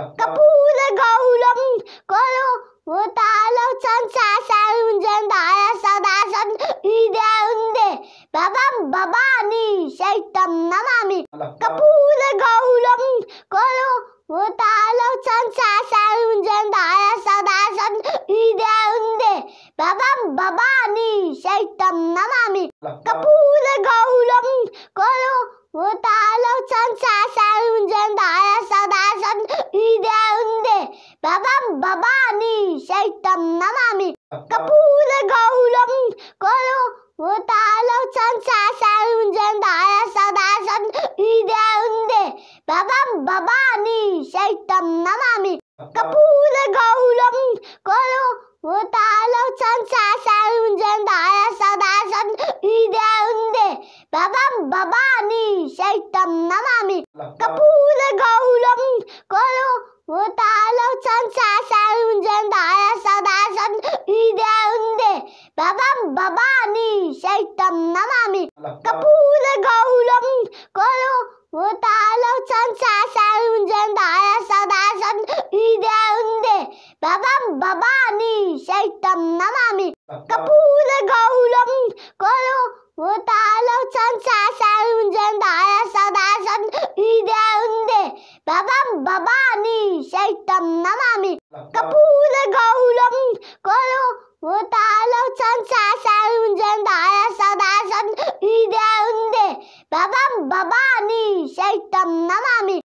तो- कपूर गौरम करो वो तालो संसार सारुंजन धारा सदा सं हृदय उन्दे भवम भवानी शैतम नमामि कपूर गौरम करो वो तालो संसार सारुंजन धारा सदा सं हृदय उन्दे भवम भवानी शैतम नमामि कपूर गौरम करो वो तालो संसार सारुंजन धारा पानी शैतम नमामि कपूर गौरम करो वो तालो संसार सारुंजन धारा सदा सन हृदय उन्दे भवम भवानी सैतम नमामि कपूर गौरम करो वो तालो संसार सारुंजन धारा सदा सन हृदय उन्दे भवम नमामि कपूर नमामि कपूर गौरम करो वो तालो सन सासार उंजन धारा सदा सन हृदय उंदे बाबा बबानी शैतम नमामि कपूर गौरम करो वो तालो सन सासार उंजन धारा सदा सन हृदय उंदे बाबा बबानी शैतम नमामि বাবা বাবা আমি সেইতাম নাম আমি